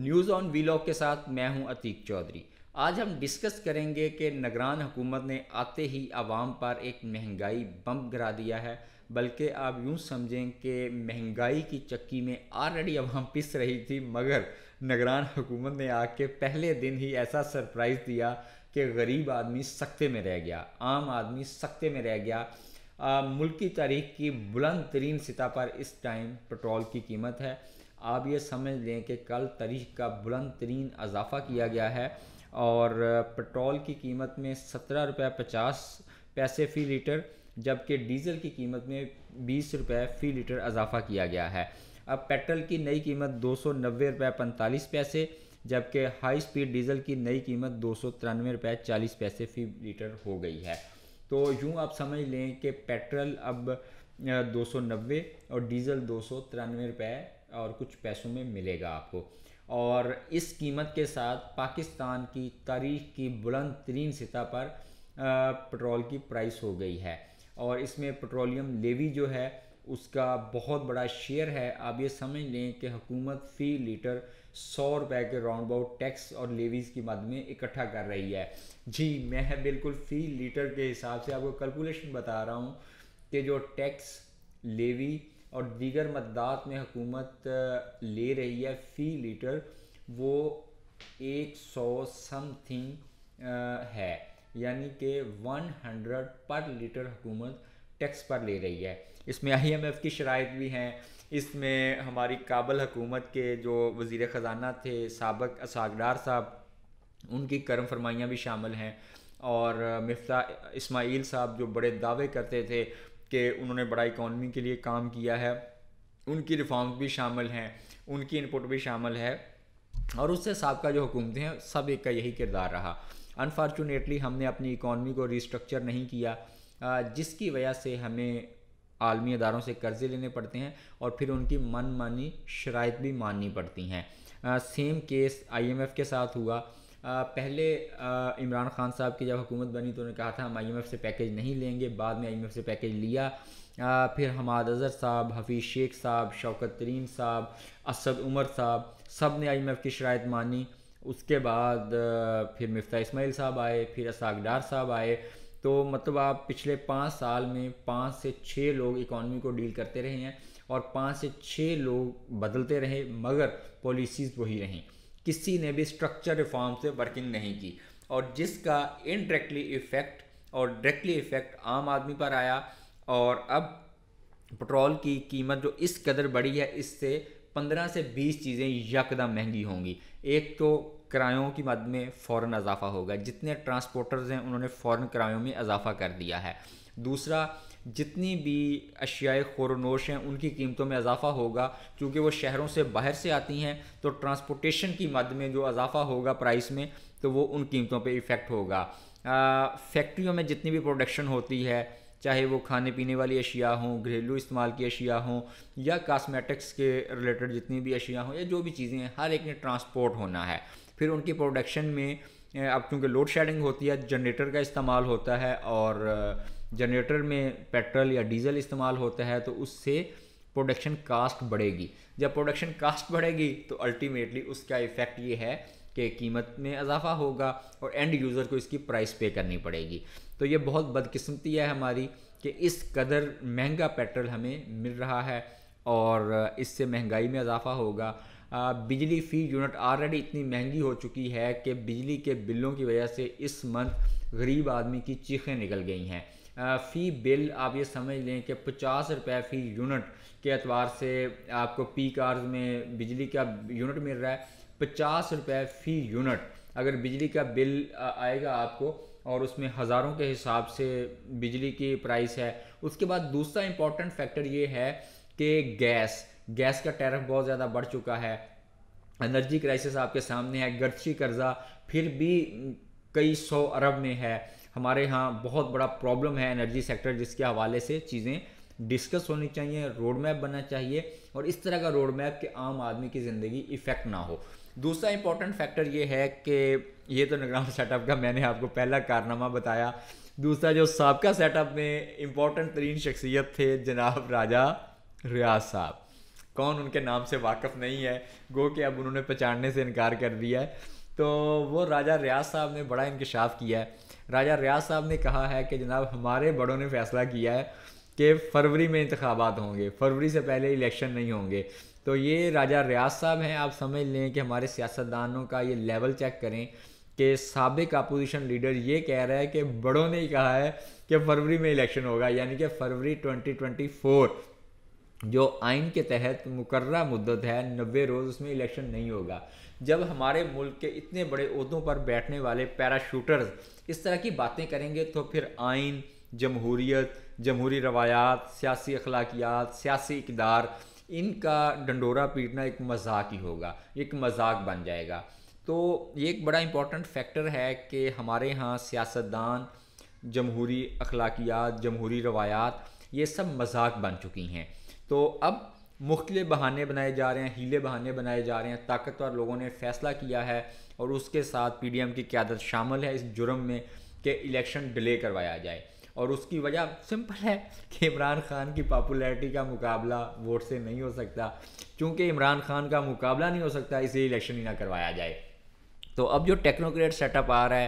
news on vlog के साथ मैं हूं अतीक चौधरी आज हम डिस्कस करेंगे कि नगरान हुकूमत ने आते ही आवाम पर एक महंगाई बम गिरा दिया है बल्कि आप यूं समझें कि महंगाई की चक्की में ऑलरेडी आवाम पिस रही थी मगर नगरान हुकूमत ने आके पहले दिन ही ऐसा सरप्राइज़ दिया कि गरीब आदमी सख्ते में रह गया आम आदमी सख्ते में रह गया मुल्की मुल्क तारीख की बुलंद तरीन सतह पर इस टाइम पेट्रोल की कीमत है आप ये समझ लें कि कल तारीख का बुलंद तरीन इजाफ़ा किया गया है और पेट्रोल की कीमत में सत्रह रुपये पचास पैसे फ़ी लीटर जबकि डीज़ल की कीमत में बीस रुपये फ़ी लीटर इजाफ़ा किया गया है अब पेट्रोल की नई कीमत दो सौ नब्बे रुपये पैंतालीस पैसे जबकि हाई स्पीड डीज़ल की नई कीमत दो सौ तिरानवे रुपये चालीस पैसे फ़ी लीटर हो गई है तो यूँ आप समझ लें कि पेट्रोल अब दो सौ नब्बे और डीज़ल दो सौ तिरानवे रुपये और कुछ पैसों में मिलेगा आपको और इस कीमत के साथ पाकिस्तान की तारीख की बुलंद तरीन सतह पर पेट्रोल की प्राइस हो गई है और इसमें पेट्रोलियम लेवी जो है उसका बहुत बड़ा शेयर है आप ये समझ लें कि हुकूमत फ़ी लीटर सौ रुपए के राउंड अबाउट टैक्स और लेवीज़ की मद में इकट्ठा कर रही है जी मैं बिल्कुल फ़ी लीटर के हिसाब से आपको कैलकुलेशन बता रहा हूँ कि जो टैक्स लेवी और दीगर मददात में हुकूमत ले रही है फ़ी लीटर वो एक सौ समथिंग है यानी कि वन हंड्रेड पर लीटर हुकूमत टैक्स पर ले रही है इसमें आई एम एफ़ की शराइ भी हैं इसमें हमारी काबल हकूमत के जो वज़ी ख़जाना थे सबक असागडार साहब उनकी करम फरमाइयाँ भी शामिल हैं और मफ्ता इसमाइल साहब जो बड़े दावे करते थे कि उन्होंने बड़ा इकॉनमी के लिए काम किया है उनकी रिफॉर्म्स भी शामिल हैं उनकी इनपुट भी शामिल है और उससे सबका जो हुकूमतें हैं सब एक का यही किरदार रहा अनफॉर्चुनेटली हमने अपनी इकॉनमी को रिस्ट्रक्चर नहीं किया जिसकी वजह से हमें आलमी अदारों से कर्ज़े लेने पड़ते हैं और फिर उनकी मन मानी शराइ भी माननी पड़ती हैं सेम केस आईएमएफ के साथ हुआ पहले इमरान खान साहब की जब हुकूमत बनी तो उन्होंने कहा था हम आई से पैकेज नहीं लेंगे बाद में आई से पैकेज लिया फिर हमाद अज़र साहब हफीज़ शेख साहब शौकत तरीन साहब असद उमर साहब सब ने आई की शरात मानी उसके बाद फिर मफ्ता इसमाइल साहब आए फिर असाक डार साहब आए तो मतलब आप पिछले पाँच साल में पाँच से छः लोग इकॉनमी को डील करते रहे हैं और पाँच से छः लोग बदलते रहे मगर पॉलिसीज़ वही रहें किसी ने भी स्ट्रक्चर रिफॉर्म से वर्किंग नहीं की और जिसका इनडायरेक्टली इफेक्ट और डायरेक्टली इफेक्ट आम आदमी पर आया और अब पेट्रोल की कीमत जो इस कदर बढ़ी है इससे पंद्रह से बीस चीज़ें यकदम महंगी होंगी एक तो किरायों की मद में फ़ौर इजाफा होगा जितने ट्रांसपोर्टर्स हैं उन्होंने फ़ौर किरायों में इजाफा कर दिया है दूसरा जितनी भी अशियाए नोश हैं उनकी कीमतों में इजाफा होगा क्योंकि वो शहरों से बाहर से आती हैं तो ट्रांसपोर्टेशन की मद में जो इजाफा होगा प्राइस में तो वो उन कीमतों पे इफ़ेक्ट होगा फैक्ट्रियों में जितनी भी प्रोडक्शन होती है चाहे वो खाने पीने वाली अशिया हों घरेलू इस्तेमाल की अशिया हों या कास्मेटिक्स के रिलेटेड जितनी भी अशिया हों या जो भी चीज़ें हैं हर एक ने ट्रांसपोर्ट होना है फिर उनकी प्रोडक्शन में अब चूँकि लोड शेडिंग होती है जनरेटर का इस्तेमाल होता है और जनरेटर में पेट्रोल या डीजल इस्तेमाल होता है तो उससे प्रोडक्शन कास्ट बढ़ेगी जब प्रोडक्शन कास्ट बढ़ेगी तो अल्टीमेटली उसका इफ़ेक्ट ये है कि कीमत में इजाफा होगा और एंड यूज़र को इसकी प्राइस पे करनी पड़ेगी तो ये बहुत बदकिस्मती है हमारी कि इस कदर महंगा पेट्रोल हमें मिल रहा है और इससे महंगाई में इजाफा होगा बिजली फ़ी यूनिट ऑलरेडी इतनी महंगी हो चुकी है कि बिजली के बिलों की वजह से इस मंथ गरीब आदमी की चीखें निकल गई हैं फ़ी बिल आप ये समझ लें कि पचास रुपये फ़ी यूनिट के अतवार से आपको पी कार्स में बिजली का यूनिट मिल रहा है पचास रुपये फ़ी यूनिट अगर बिजली का बिल आएगा आपको और उसमें हज़ारों के हिसाब से बिजली की प्राइस है उसके बाद दूसरा इम्पॉर्टेंट फैक्टर ये है कि गैस गैस का टैरफ बहुत ज़्यादा बढ़ चुका है एनर्जी क्राइसिस आपके सामने है गर्ची कर्जा फिर भी कई सौ अरब में है हमारे यहाँ बहुत बड़ा प्रॉब्लम है एनर्जी सेक्टर जिसके हवाले से चीज़ें डिस्कस होनी चाहिए रोड मैप बनना चाहिए और इस तरह का रोड मैप के आम आदमी की ज़िंदगी इफ़ेक्ट ना हो दूसरा इंपॉर्टेंट फैक्टर ये है कि ये तो निगरान सेटअप का मैंने आपको पहला कारनामा बताया दूसरा जो सबका सेटअप में इम्पोर्टेंट तरीन शख्सियत थे जनाब राजा रियाज साहब कौन उनके नाम से वाकफ़ नहीं है गो कि अब उन्होंने पहचानने से इनकार कर दिया है तो वो राजा रियाज साहब ने बड़ा इंकशाफ किया है राजा रियाज साहब ने कहा है कि जनाब हमारे बड़ों ने फैसला किया है कि फरवरी में इंतबात होंगे फरवरी से पहले इलेक्शन नहीं होंगे तो ये राजा रियाज साहब हैं आप समझ लें कि हमारे सियासतदानों का ये लेवल चेक करें कि सबक अपोजिशन लीडर ये कह रहा है कि बड़ों ने ही कहा है कि फरवरी में इलेक्शन होगा यानी कि फरवरी 2024 जो आइन के तहत मुकर मुद्दत है नबे रोज़ उसमें इलेक्शन नहीं होगा जब हमारे मुल्क के इतने बड़े उहदों पर बैठने वाले पैराशूटर्स इस तरह की बातें करेंगे तो फिर आइन जमहूरीत जमहूरी रवायात सियासी अखलाकियात सियासी इकदार इनका डंडोरा पीटना एक मजाक ही होगा एक मजाक बन जाएगा तो ये एक बड़ा इम्पॉर्टेंट फैक्टर है कि हमारे यहाँ सियासतदान जमहूरी अखलाकियात जमहूरी रवायात ये सब मजाक बन चुकी हैं तो अब मुख्तलि बहाने बनाए जा रहे हैं हीले बहाने बनाए जा रहे हैं ताकतवर लोगों ने फैसला किया है और उसके साथ पी डी एम की क्यादत शामिल है इस जुर्म में कि इलेक्शन डिले करवाया जाए और उसकी वजह सिंपल है कि इमरान खान की पॉपुलैरिटी का मुकाबला वोट से नहीं हो सकता क्योंकि इमरान खान का मुकाबला नहीं हो सकता इसलिए इलेक्शन ही ना करवाया जाए तो अब जो टेक्नोक्रेट सेटअप आ रहा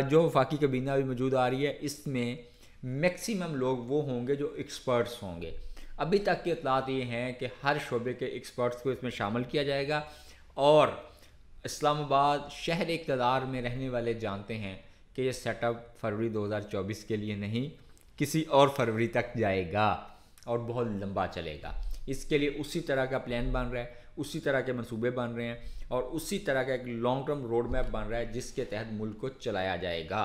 है जो वफाकी कबीना भी मौजूद आ रही है इसमें मैक्सिमम लोग वो होंगे जो एक्सपर्ट्स होंगे अभी तक की इतलात ये हैं कि हर शोबे के एक्सपर्ट्स को इसमें शामिल किया जाएगा और इस्लामाबाद शहर इकतदार में रहने वाले जानते हैं कि यह सेटअप फरवरी 2024 के लिए नहीं किसी और फरवरी तक जाएगा और बहुत लंबा चलेगा इसके लिए उसी तरह का प्लान बन रहा है उसी तरह के मंसूबे बन रहे हैं और उसी तरह का एक लॉन्ग टर्म रोड मैप बन रहा है जिसके तहत मुल्क को चलाया जाएगा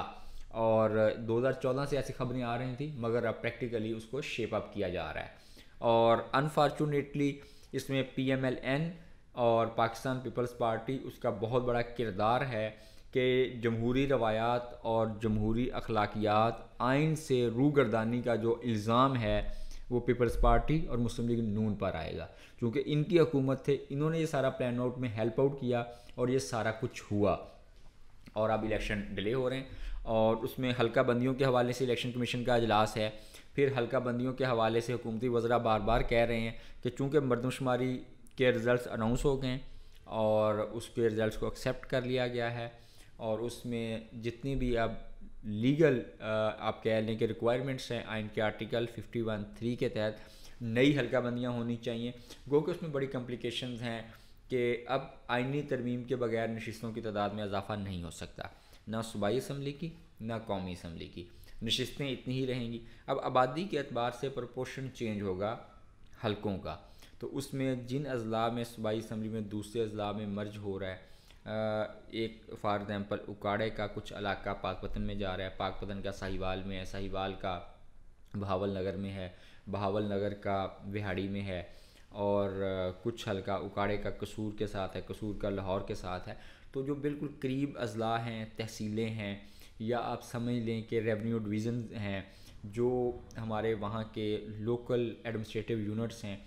और 2014 से ऐसी खबरें आ रही थी मगर अब प्रैक्टिकली उसको शेप अप किया जा रहा है और अनफॉर्चुनेटली इसमें पी एम एल एन और पाकिस्तान पीपल्स पार्टी उसका बहुत बड़ा किरदार है कि जमहूरी रवायात और जमहूरी अखलाकियात आइन से गर्दानी का जो इल्ज़ाम है वो पीपल्स पार्टी और मुस्लिम लीग नून पर आएगा क्योंकि इनकी हुकूमत थे इन्होंने ये सारा प्लान आउट में हेल्प आउट किया और ये सारा कुछ हुआ और अब इलेक्शन डिले हो रहे हैं और उसमें हल्का बंदियों के हवाले से इलेक्शन कमीशन का अजलास है फिर हल्का बंदियों के हवाले से हुकूमती वजरा बार बार कह रहे हैं कि चूँकि मरदमशुमारी के रिज़ल्ट अनाउंस हो गए और उसके रिज़ल्ट को एक्सेप्ट कर लिया गया है और उसमें जितनी भी अब लीगल आप कह लें कि रिक्वायरमेंट्स हैं आइन के आर्टिकल फिफ्टी वन थ्री के तहत नई हल्का बंदियाँ होनी चाहिए गो कि उसमें बड़ी कम्प्लिकेशन हैं कि अब आइनी तरमीम के बगैर नशस्तों की तादाद में इजाफा नहीं हो सकता ना सूबाई इसम्बली की ना कौमी इसम्बली की नशस्तें इतनी ही रहेंगी अब आबादी के अतबार से प्रपोर्शन चेंज होगा हल्कों का तो उसमें जिन अजला में सूबाई इसम्बली में दूसरे अजला में मर्ज हो रहा है एक फॉर एग्ज़ाम्पल उकाड़े का कुछ इलाका पाकपतन में जा रहा है पाकपतन का साहिवाल में है साहिवाल का बहावल नगर में है बहावल नगर का बिहाड़ी में है और कुछ हल्का उकाड़े का कसूर के साथ है कसूर का लाहौर के साथ है तो जो बिल्कुल करीब अजला हैं तहसीलें हैं या आप समझ लें कि रेवेन्यू डिवीज़न हैं जो हमारे वहाँ के लोकल एडमिनिस्ट्रेटिव यूनिट्स हैं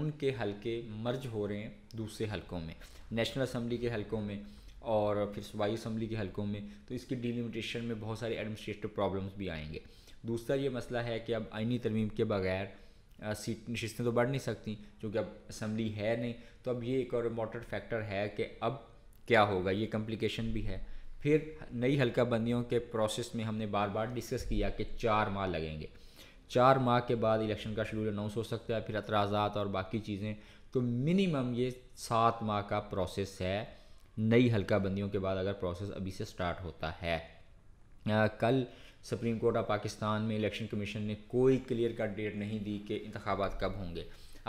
उनके हलके मर्ज हो रहे हैं दूसरे हलकों में नेशनल असम्बली के हलकों में और फिर सूबाई असम्बली के हलकों में तो इसकी डिलिमिटेशन में बहुत सारे एडमिनिस्ट्रेटिव प्रॉब्लम्स भी आएंगे दूसरा ये मसला है कि अब आइनी तरमीम के बगैर सीट नशस्तें तो बढ़ नहीं सकती क्योंकि अब असम्बली है नहीं तो अब ये एक और इम्पोर्टेंट फैक्टर है कि अब क्या होगा ये कम्प्लिकेशन भी है फिर नई हल्का बंदियों के प्रोसेस में हमने बार बार डिस्कस किया कि चार माह लगेंगे चार माह के बाद इलेक्शन का शेड्यूल अनाउंस हो सकता है फिर अतराज़ात और बाकी चीज़ें तो मिनिमम ये सात माह का प्रोसेस है नई हल्का बंदियों के बाद अगर प्रोसेस अभी से स्टार्ट होता है आ, कल सुप्रीम कोर्ट ऑफ पाकिस्तान में इलेक्शन कमीशन ने कोई क्लियर कट डेट नहीं दी कि इंतबात कब होंगे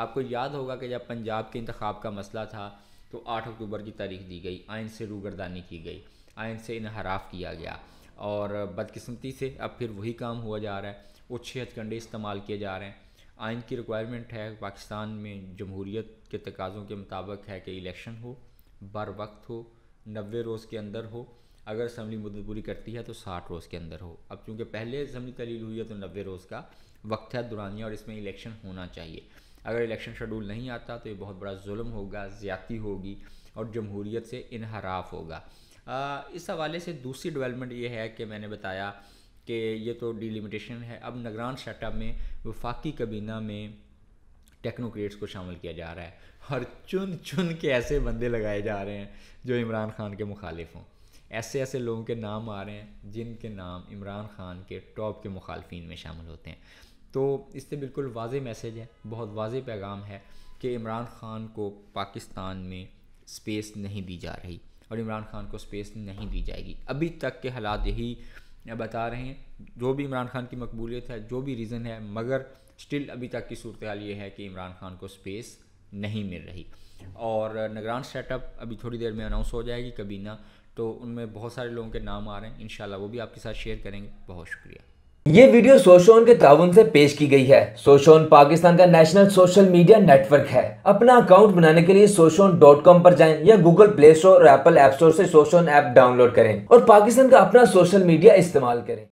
आपको याद होगा कि जब पंजाब के इंतब का मसला था तो आठ अक्टूबर की तारीख दी गई आयन से रूगरदानी की गई आयन से इनहराफ किया गया और बदकस्मती से अब फिर वही काम हुआ जा रहा है उच्छे हथकंडे इस्तेमाल किए जा रहे हैं आयन की रिक्वायरमेंट है पाकिस्तान में जमहूरीत के तकाज़ों के मुताबिक है कि इलेक्शन हो बर वक्त हो नबे रोज़ के अंदर हो अगर असम्बली मुद्दत पूरी करती है तो साठ रोज़ के अंदर हो अब चूँकि पहले असम्बली तलील हुई है तो नबे रोज़ का वक्त है दुरानिया और इसमें इलेक्शन होना चाहिए अगर इलेक्शन शेड्यूल नहीं आता तो ये बहुत बड़ा जुल्म होगा ज़्यादती होगी और जमहूरीत से इनहराफ होगा इस हवाले से दूसरी डेवलपमेंट ये है कि मैंने बताया कि ये तो डिलिमिटेशन है अब नगरान शटअप में वफाकी कबीना में टेक्नोक्रेट्स को शामिल किया जा रहा है और चुन चुन के ऐसे बंदे लगाए जा रहे हैं जो इमरान खान के मुखालिफ हों ऐसे ऐसे लोगों के नाम आ रहे हैं जिनके नाम इमरान खान के टॉप के मुखालफी में शामिल होते हैं तो इससे बिल्कुल वाज मैसेज है बहुत वाज पैगाम है कि इमरान खान को पाकिस्तान में स्पेस नहीं दी जा रही और इमरान खान को स्पेस नहीं दी जाएगी अभी तक के हालात यही बता रहे हैं जो भी इमरान खान की मकबूलियत है जो भी रीज़न है मगर स्टिल अभी तक की सूरत हाल ये है कि इमरान खान को स्पेस नहीं मिल रही और नगरान सेटअप अभी थोड़ी देर में अनाउंस हो जाएगी ना तो उनमें बहुत सारे लोगों के नाम आ रहे हैं इन वो भी आपके साथ शेयर करेंगे बहुत शुक्रिया ये वीडियो सोशोन के ताउन से पेश की गई है सोशोन पाकिस्तान का नेशनल सोशल मीडिया नेटवर्क है अपना अकाउंट बनाने के लिए सोशोन डॉट कॉम पर जाए या गूगल प्ले स्टोर और एप्पल एप स्टोर ऐसी सोशोन ऐप डाउनलोड करें और पाकिस्तान का अपना सोशल मीडिया इस्तेमाल करें